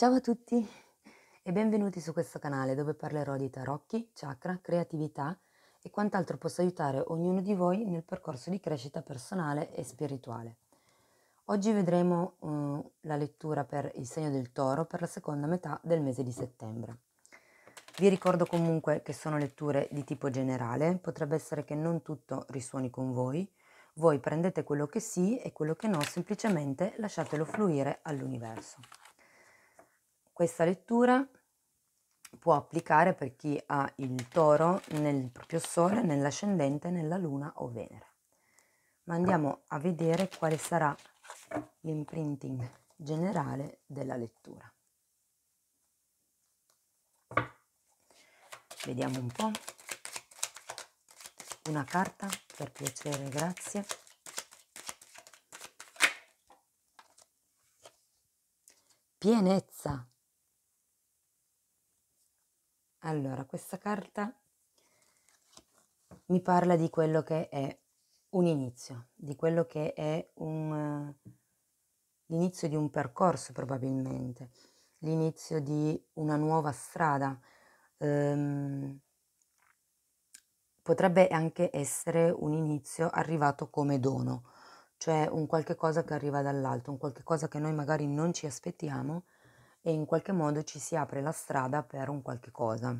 Ciao a tutti e benvenuti su questo canale dove parlerò di tarocchi, chakra, creatività e quant'altro possa aiutare ognuno di voi nel percorso di crescita personale e spirituale. Oggi vedremo uh, la lettura per il segno del toro per la seconda metà del mese di settembre. Vi ricordo comunque che sono letture di tipo generale, potrebbe essere che non tutto risuoni con voi, voi prendete quello che sì e quello che no, semplicemente lasciatelo fluire all'universo. Questa lettura può applicare per chi ha il toro nel proprio sole, nell'ascendente, nella luna o Venere. Ma andiamo a vedere quale sarà l'imprinting generale della lettura. Vediamo un po'. Una carta, per piacere, grazie. Pienezza, allora, questa carta mi parla di quello che è un inizio, di quello che è un, uh, l'inizio di un percorso probabilmente, l'inizio di una nuova strada. Um, potrebbe anche essere un inizio arrivato come dono, cioè un qualche cosa che arriva dall'alto, un qualche cosa che noi magari non ci aspettiamo, e in qualche modo ci si apre la strada per un qualche cosa.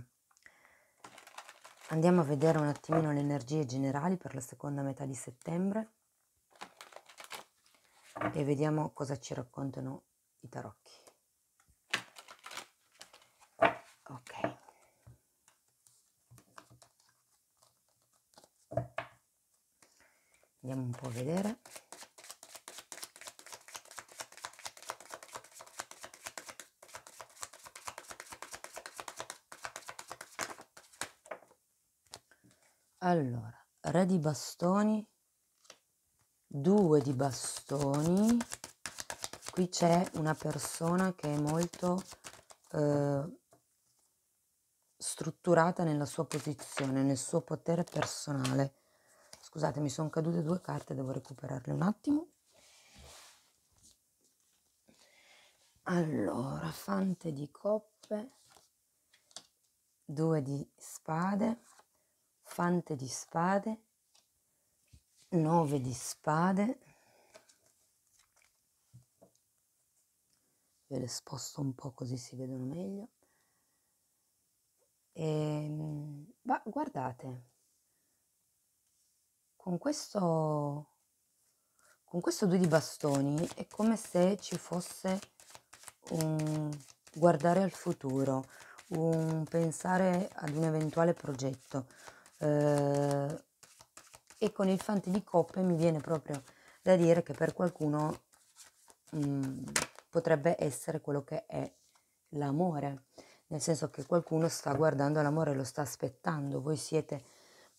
Andiamo a vedere un attimino le energie generali per la seconda metà di settembre e vediamo cosa ci raccontano i tarocchi. Ok. Andiamo un po' a vedere. Allora, re di bastoni, due di bastoni. Qui c'è una persona che è molto eh, strutturata nella sua posizione, nel suo potere personale. Scusate, mi sono cadute due carte, devo recuperarle un attimo. Allora, fante di coppe, due di spade fante di spade, 9 di spade, ve le sposto un po' così si vedono meglio, e, ehm, ma guardate, con questo, con questo due di bastoni è come se ci fosse un guardare al futuro, un pensare ad un eventuale progetto, eh, e con il fante di coppe mi viene proprio da dire che per qualcuno mh, mm, potrebbe essere quello che è l'amore, nel senso che qualcuno sta guardando l'amore, lo sta aspettando, voi siete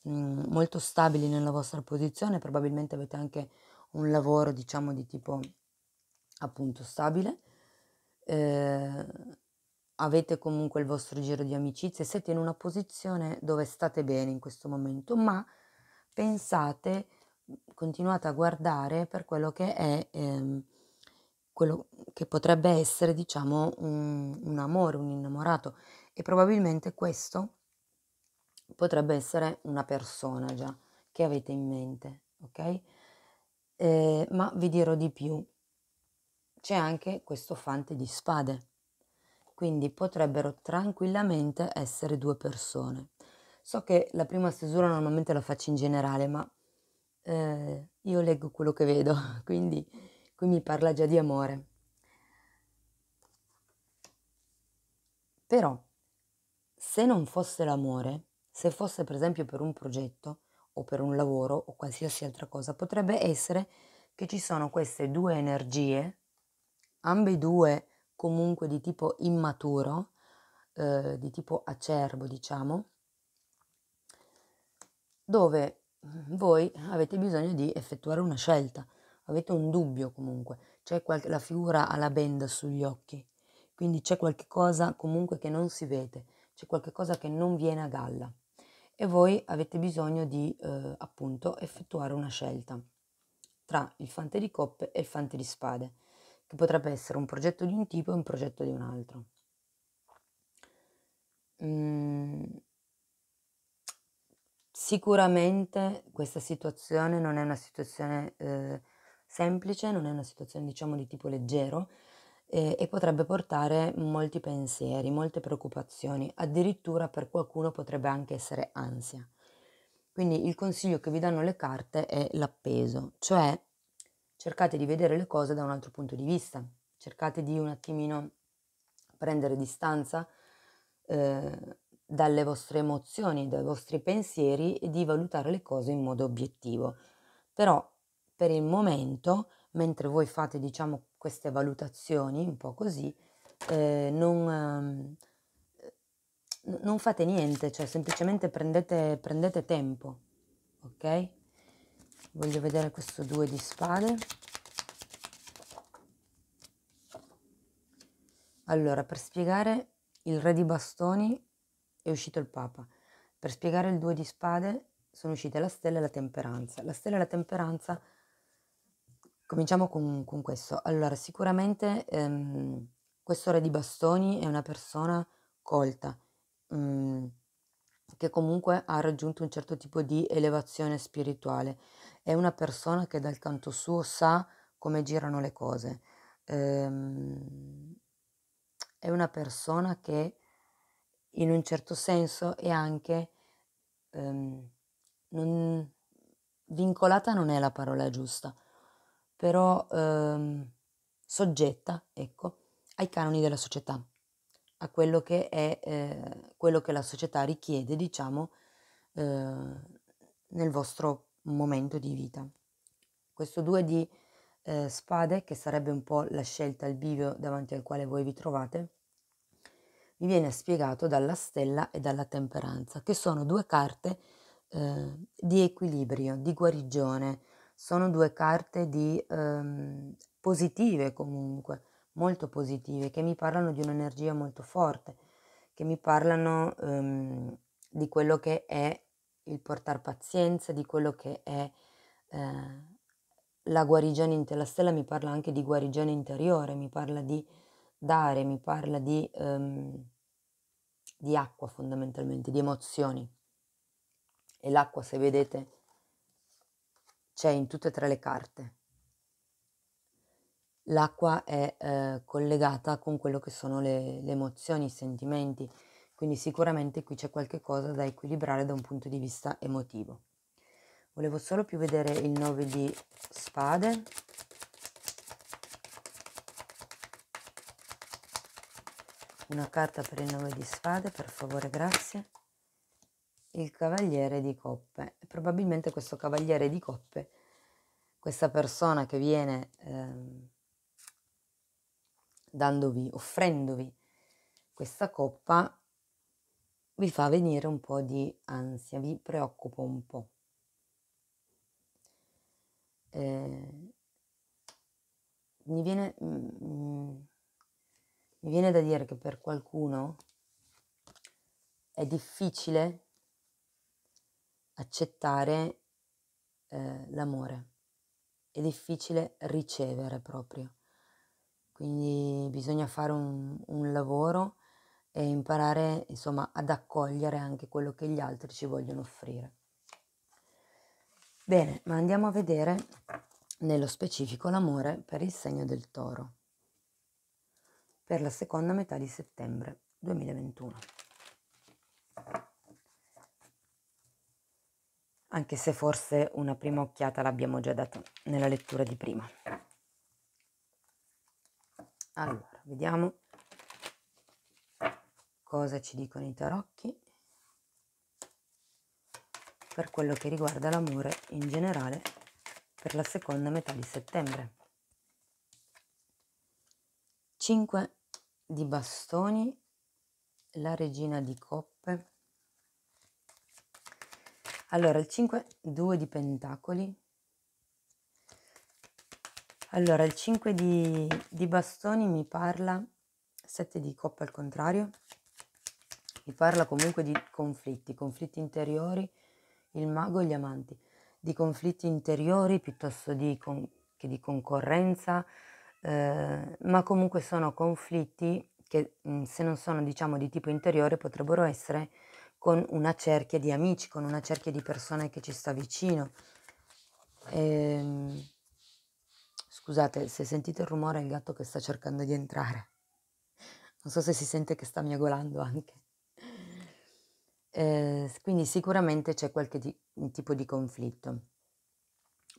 mh, mm, molto stabili nella vostra posizione, probabilmente avete anche un lavoro diciamo di tipo appunto stabile, eh, avete comunque il vostro giro di amicizie, siete in una posizione dove state bene in questo momento, ma pensate, continuate a guardare per quello che è, ehm, quello che potrebbe essere, diciamo, un, un amore, un innamorato e probabilmente questo potrebbe essere una persona già che avete in mente, ok? Eh, ma vi dirò di più, c'è anche questo fante di spade quindi potrebbero tranquillamente essere due persone. So che la prima stesura normalmente la faccio in generale, ma eh, io leggo quello che vedo, quindi qui mi parla già di amore. Però, se non fosse l'amore, se fosse per esempio per un progetto o per un lavoro o qualsiasi altra cosa, potrebbe essere che ci sono queste due energie, ambedue comunque di tipo immaturo, eh, di tipo acerbo, diciamo, dove voi avete bisogno di effettuare una scelta, avete un dubbio comunque, c'è qualche, la figura alla benda sugli occhi, quindi c'è qualche cosa comunque che non si vede, c'è qualcosa che non viene a galla e voi avete bisogno di eh, appunto effettuare una scelta tra il fante di coppe e il fante di spade che potrebbe essere un progetto di un tipo e un progetto di un altro. Mm. Sicuramente questa situazione non è una situazione eh, semplice, non è una situazione diciamo di tipo leggero eh, e potrebbe portare molti pensieri, molte preoccupazioni, addirittura per qualcuno potrebbe anche essere ansia. Quindi il consiglio che vi danno le carte è l'appeso, cioè cercate di vedere le cose da un altro punto di vista, cercate di un attimino prendere distanza eh, dalle vostre emozioni, dai vostri pensieri e di valutare le cose in modo obiettivo. Però per il momento, mentre voi fate diciamo queste valutazioni, un po' così, eh, non, eh, non, fate niente, cioè semplicemente prendete, prendete tempo, ok? voglio vedere questo due di spade allora per spiegare il re di bastoni è uscito il papa per spiegare il due di spade sono uscite la stella e la temperanza la stella e la temperanza cominciamo con, con questo allora sicuramente ehm, questo re di bastoni è una persona colta mh, mm, che comunque ha raggiunto un certo tipo di elevazione spirituale è una persona che dal canto suo sa come girano le cose. Ehm, è una persona che in un certo senso è anche ehm, non, vincolata non è la parola giusta, però ehm, soggetta, ecco, ai canoni della società, a quello che è eh, quello che la società richiede, diciamo, eh, nel vostro un momento di vita. Questo due di eh, spade, che sarebbe un po' la scelta, il bivio davanti al quale voi vi trovate, mi viene spiegato dalla stella e dalla temperanza, che sono due carte eh, di equilibrio, di guarigione, sono due carte di, ehm, positive comunque, molto positive, che mi parlano di un'energia molto forte, che mi parlano ehm, di quello che è il portare pazienza, di quello che è eh, la guarigione in La stella mi parla anche di guarigione interiore, mi parla di dare, mi parla di, um, di acqua fondamentalmente, di emozioni. E l'acqua, se vedete, c'è in tutte e tre le carte. L'acqua è eh, collegata con quello che sono le, le emozioni, i sentimenti quindi sicuramente qui c'è qualche cosa da equilibrare da un punto di vista emotivo. Volevo solo più vedere il 9 di spade. Una carta per il 9 di spade, per favore, grazie. Il cavaliere di coppe. Probabilmente questo cavaliere di coppe, questa persona che viene eh, dandovi, offrendovi questa coppa, vi fa venire un po' di ansia, vi preoccupa un po'. Eh, mi, viene, mm, mm, mi viene da dire che per qualcuno è difficile accettare eh, l'amore, è difficile ricevere proprio. Quindi bisogna fare un, un lavoro e imparare insomma ad accogliere anche quello che gli altri ci vogliono offrire. Bene, ma andiamo a vedere nello specifico l'amore per il segno del toro per la seconda metà di settembre 2021. Anche se forse una prima occhiata l'abbiamo già data nella lettura di prima. Allora, vediamo cosa ci dicono i tarocchi per quello che riguarda l'amore in generale per la seconda metà di settembre. 5 di bastoni, la regina di coppe. Allora, il 5, 2 di pentacoli. Allora, il 5 di, di bastoni mi parla, 7 di coppe al contrario, si parla comunque di conflitti, conflitti interiori, il mago e gli amanti, di conflitti interiori piuttosto di con, che di concorrenza, eh, ma comunque sono conflitti che mm, se non sono diciamo di tipo interiore potrebbero essere con una cerchia di amici, con una cerchia di persone che ci sta vicino. E, ehm, scusate se sentite il rumore è il gatto che sta cercando di entrare. Non so se si sente che sta miagolando anche eh, quindi sicuramente c'è qualche di, tipo di conflitto.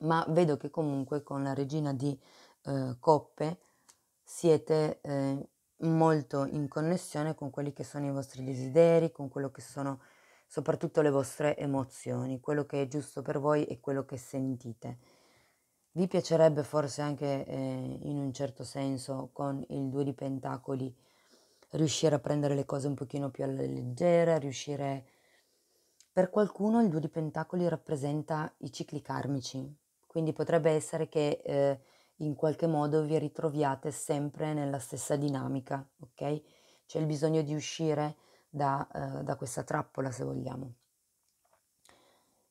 Ma vedo che comunque con la regina di eh, coppe siete eh, molto in connessione con quelli che sono i vostri desideri, con quello che sono soprattutto le vostre emozioni, quello che è giusto per voi e quello che sentite. Vi piacerebbe forse anche eh, in un certo senso con il due di pentacoli riuscire a prendere le cose un pochino più alla leggera, riuscire... Per qualcuno il Due di Pentacoli rappresenta i cicli karmici, quindi potrebbe essere che eh, in qualche modo vi ritroviate sempre nella stessa dinamica, ok? C'è il bisogno di uscire da, eh, da questa trappola, se vogliamo.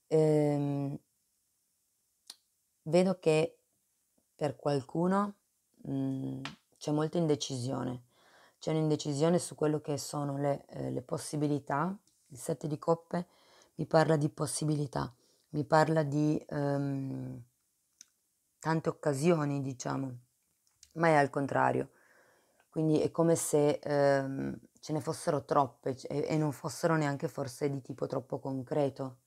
Ehm, vedo che per qualcuno mh, mm, c'è molta indecisione c'è un'indecisione su quello che sono le, eh, le possibilità. Il 7 di coppe mi parla di possibilità, mi parla di ehm, tante occasioni, diciamo, ma è al contrario. Quindi è come se ehm, ce ne fossero troppe e, e, non fossero neanche forse di tipo troppo concreto.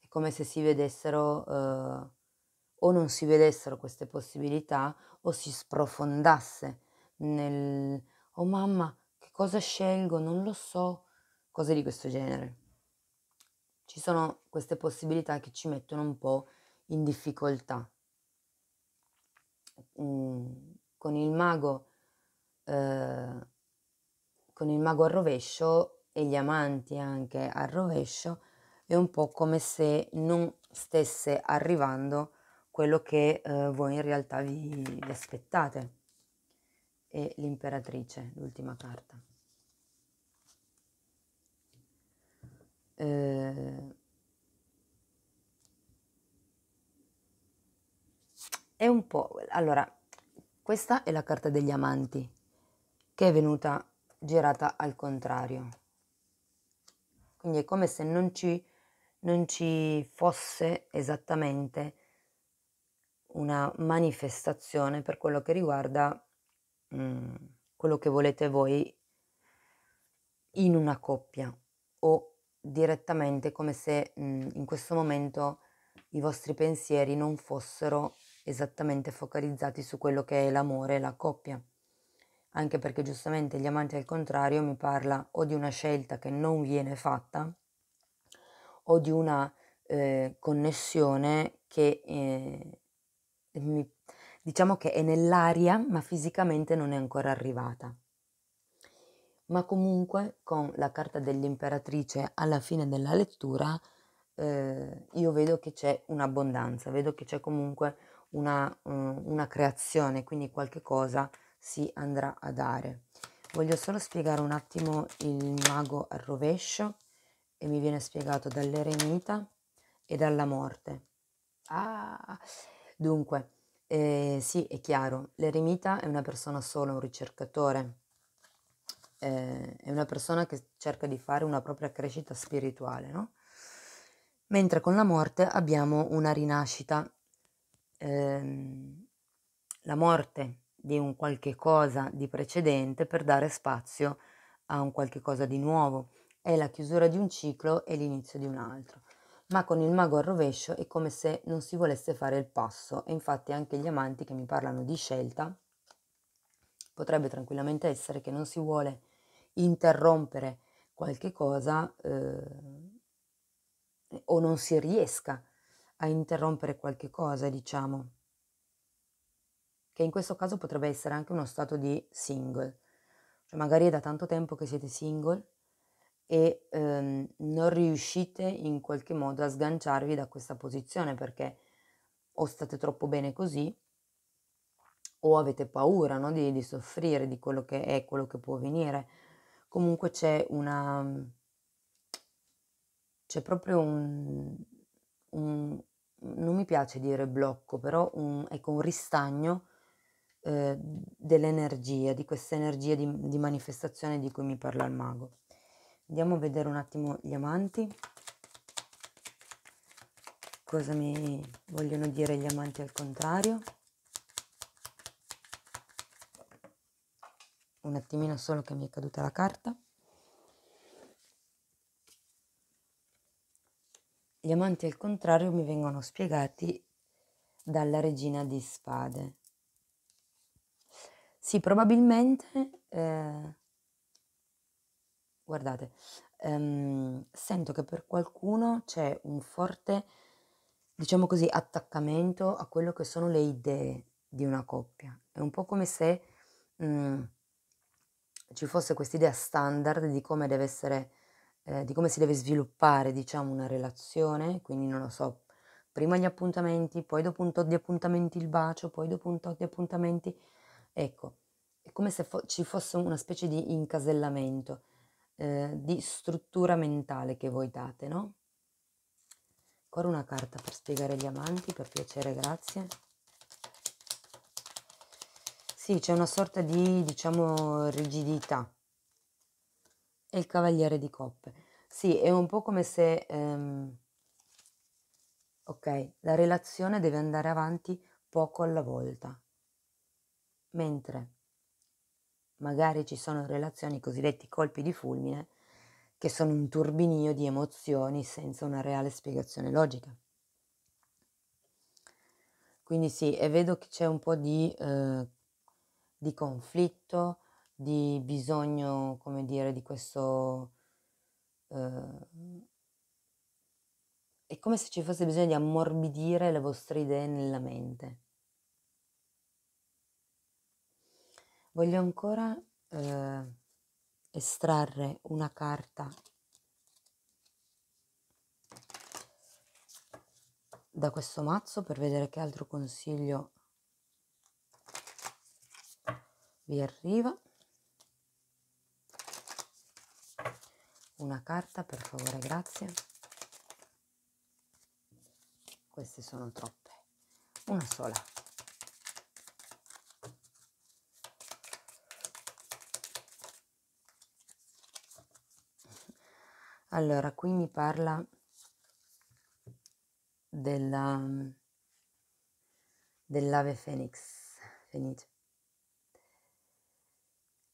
È come se si vedessero eh, o non si vedessero queste possibilità o si sprofondasse nel, Oh mamma, che cosa scelgo? Non lo so. Cose di questo genere. Ci sono queste possibilità che ci mettono un po' in difficoltà. Mm, con il mago, eh, con il mago al rovescio e gli amanti anche al rovescio, è un po' come se non stesse arrivando quello che eh, voi in realtà vi, vi aspettate e l'imperatrice, l'ultima carta. Eh, è un po'... Allora, questa è la carta degli amanti, che è venuta girata al contrario. Quindi è come se non ci, non ci fosse esattamente una manifestazione per quello che riguarda eh. quello che volete voi in una coppia o direttamente come se mh, in questo momento i vostri pensieri non fossero esattamente focalizzati su quello che è l'amore e la coppia. Anche perché giustamente gli amanti al contrario mi parla o di una scelta che non viene fatta o di una eh, connessione che eh, mi, Diciamo che è nell'aria, ma fisicamente non è ancora arrivata. Ma comunque con la carta dell'imperatrice alla fine della lettura eh, io vedo che c'è un'abbondanza, vedo che c'è comunque una, eh, una creazione, quindi qualche cosa si andrà a dare. Voglio solo spiegare un attimo il mago al rovescio e mi viene spiegato dall'eremita e dalla morte. Ah, dunque, eh, sì, è chiaro, l'eremita è una persona sola, un ricercatore, eh, è una persona che cerca di fare una propria crescita spirituale, no? Mentre con la morte abbiamo una rinascita, ehm, la morte di un qualche cosa di precedente per dare spazio a un qualche cosa di nuovo, è la chiusura di un ciclo e l'inizio di un altro ma con il mago al rovescio è come se non si volesse fare il passo e infatti anche gli amanti che mi parlano di scelta potrebbe tranquillamente essere che non si vuole interrompere qualche cosa eh, o non si riesca a interrompere qualche cosa, diciamo, che in questo caso potrebbe essere anche uno stato di single, cioè magari è da tanto tempo che siete single e ehm, non riuscite in qualche modo a sganciarvi da questa posizione perché o state troppo bene così o avete paura no? di, di, soffrire di quello che è, quello che può venire. Comunque c'è una... c'è proprio un... un non mi piace dire blocco, però un, ecco, un ristagno eh, dell'energia, di questa energia di, di manifestazione di cui mi parla il mago. Andiamo a vedere un attimo gli amanti. Cosa mi vogliono dire gli amanti al contrario? Un attimino solo che mi è caduta la carta. Gli amanti al contrario mi vengono spiegati dalla regina di spade. Sì, probabilmente eh, guardate, ehm, sento che per qualcuno c'è un forte, diciamo così, attaccamento a quello che sono le idee di una coppia. È un po' come se mh, mhmm, ci fosse quest'idea standard di come deve essere, eh, di come si deve sviluppare, diciamo, una relazione, quindi non lo so, prima gli appuntamenti, poi dopo un tot di appuntamenti il bacio, poi dopo un tot di appuntamenti. Ecco, è come se fo- ci fosse una specie di incasellamento eh, di struttura mentale che voi date, no? Ancora una carta per spiegare gli amanti, per piacere, grazie. Sì, c'è una sorta di, diciamo, rigidità. E il cavaliere di coppe. Sì, è un po' come se... Ehm, ok, la relazione deve andare avanti poco alla volta. Mentre magari ci sono relazioni, i cosiddetti colpi di fulmine, che sono un turbinio di emozioni senza una reale spiegazione logica. Quindi sì, e vedo che c'è un po' di, eh, di conflitto, di bisogno, come dire, di questo... Eh, è come se ci fosse bisogno di ammorbidire le vostre idee nella mente. voglio ancora eh, estrarre una carta da questo mazzo per vedere che altro consiglio vi arriva. Una carta, per favore, grazie. Queste sono troppe. Una sola. Allora, qui mi parla della, dell'ave Fenix. Fenice.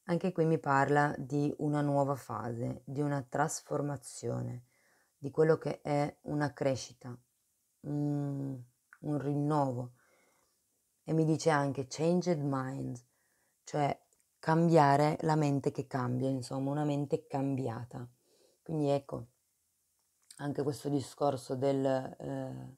Anche qui mi parla di una nuova fase, di una trasformazione, di quello che è una crescita, un, un rinnovo. E mi dice anche changed mind, cioè cambiare la mente che cambia, insomma, una mente cambiata. Quindi ecco, anche questo discorso del, eh,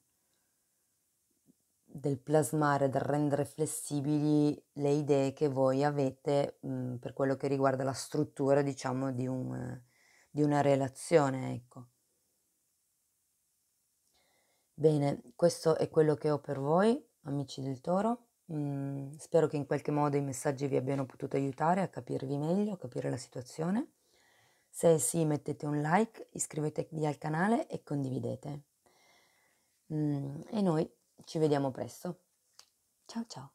del plasmare, del rendere flessibili le idee che voi avete mh, mm, per quello che riguarda la struttura, diciamo, di, un, eh, di una relazione, ecco. Bene, questo è quello che ho per voi, amici del toro. Mm, spero che in qualche modo i messaggi vi abbiano potuto aiutare a capirvi meglio, a capire la situazione. Se sì, mettete un like, iscrivetevi al canale e condividete. Mm, e noi ci vediamo presto. Ciao ciao!